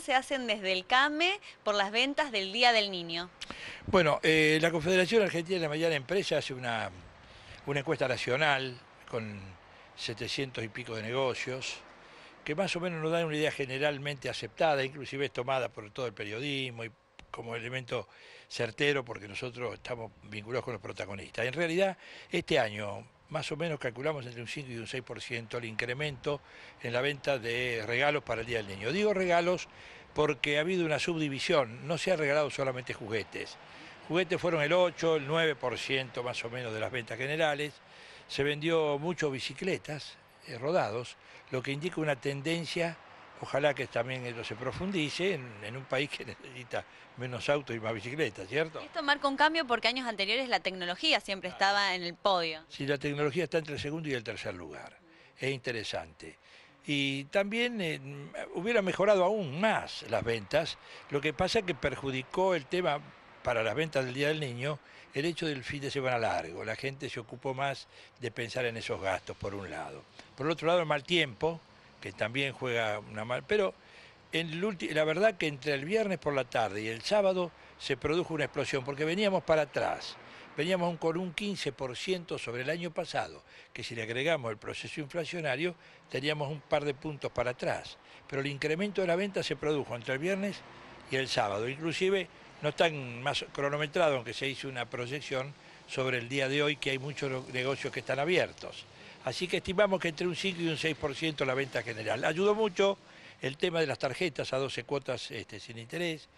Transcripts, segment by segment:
se hacen desde el CAME por las ventas del Día del Niño? Bueno, eh, la Confederación Argentina de la mayor Empresa hace una, una encuesta nacional con 700 y pico de negocios, que más o menos nos da una idea generalmente aceptada, inclusive es tomada por todo el periodismo y como elemento certero porque nosotros estamos vinculados con los protagonistas. En realidad, este año más o menos calculamos entre un 5 y un 6% el incremento en la venta de regalos para el Día del Niño. Digo regalos porque ha habido una subdivisión, no se han regalado solamente juguetes. Juguetes fueron el 8, el 9% más o menos de las ventas generales. Se vendió mucho bicicletas eh, rodados, lo que indica una tendencia Ojalá que también eso se profundice en, un país que necesita menos autos y más bicicletas, ¿cierto? Esto marca un cambio porque años anteriores la tecnología siempre estaba en el podio. Sí, la tecnología está entre el segundo y el tercer lugar. Es interesante y también eh, mm, hubiera mejorado aún más las ventas. Lo que pasa es que perjudicó el tema para las ventas del Día del Niño el hecho del fin de semana largo. La gente se ocupó más de pensar en esos gastos, por un lado. Por otro lado, el mal tiempo, que también juega una mal. Pero en la verdad que entre el viernes por la tarde y el sábado se produjo una explosión, porque veníamos para atrás. Veníamos con un 15% sobre el año pasado, que si le agregamos el proceso inflacionario, teníamos un par de puntos para atrás. Pero el incremento de la venta se produjo entre el viernes y el sábado. Inclusive no tan más cronometrado, aunque se hizo una proyección sobre el día de hoy, que hay muchos negocios que están abiertos. Así que estimamos que entre un 5 y un 6% la venta general. Ayudó mucho el tema de las tarjetas a 12 cuotas este, sin interés,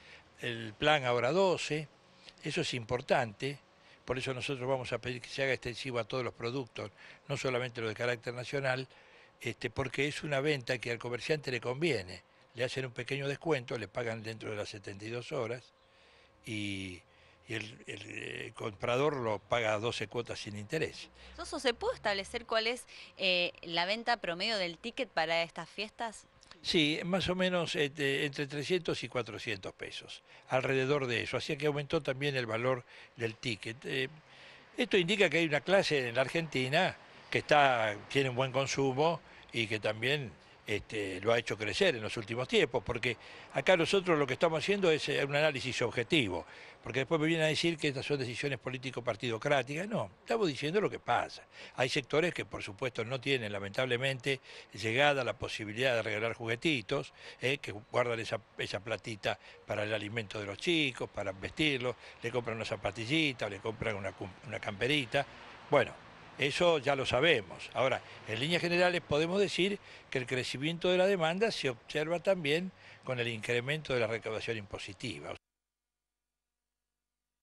el plan ahora 12, eso es importante. Por eso nosotros vamos a pedir que se haga extensivo a todos los productos, no solamente los de carácter nacional, este, porque es una venta que al comerciante le conviene. Le hacen un pequeño descuento, le pagan dentro de las 72 horas y y el, eh, comprador lo paga a 12 cuotas sin interés. ¿se puede establecer cuál es eh, la venta promedio del ticket para estas fiestas? Sí, más o menos este, entre, 300 y 400 pesos, alrededor de eso. Así que aumentó también el valor del ticket. Eh, esto indica que hay una clase en la Argentina que está, tiene un buen consumo y que también este, lo ha hecho crecer en los últimos tiempos, porque acá nosotros lo que estamos haciendo es eh, un análisis objetivo, porque después me vienen a decir que estas son decisiones político-partidocráticas, no, estamos diciendo lo que pasa. Hay sectores que por supuesto no tienen lamentablemente llegada la posibilidad de regalar juguetitos, eh, que guardan esa, platita para el alimento de los chicos, para vestirlos, le compran una zapatillita, le compran una, una camperita, bueno, eso ya lo sabemos. Ahora, en líneas generales podemos decir que el crecimiento de la demanda se observa también con el incremento de la recaudación impositiva.